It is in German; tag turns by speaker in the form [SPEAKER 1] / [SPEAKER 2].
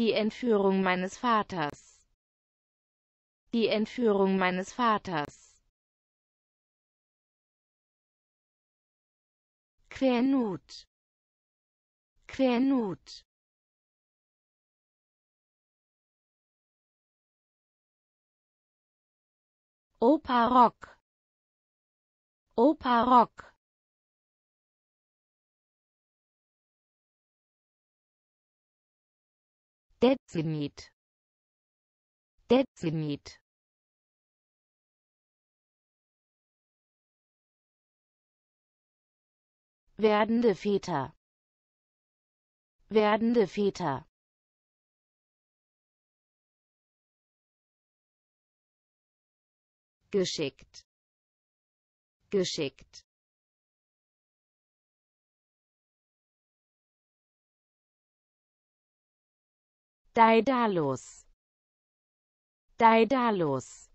[SPEAKER 1] Die Entführung meines Vaters. Die Entführung meines Vaters. Quernut. Quernut. Opa Rock. Opa Rock. Dezimit. Dezimit. Werdende Väter. Werdende Väter. geschickt geschickt Daidalos Daedalus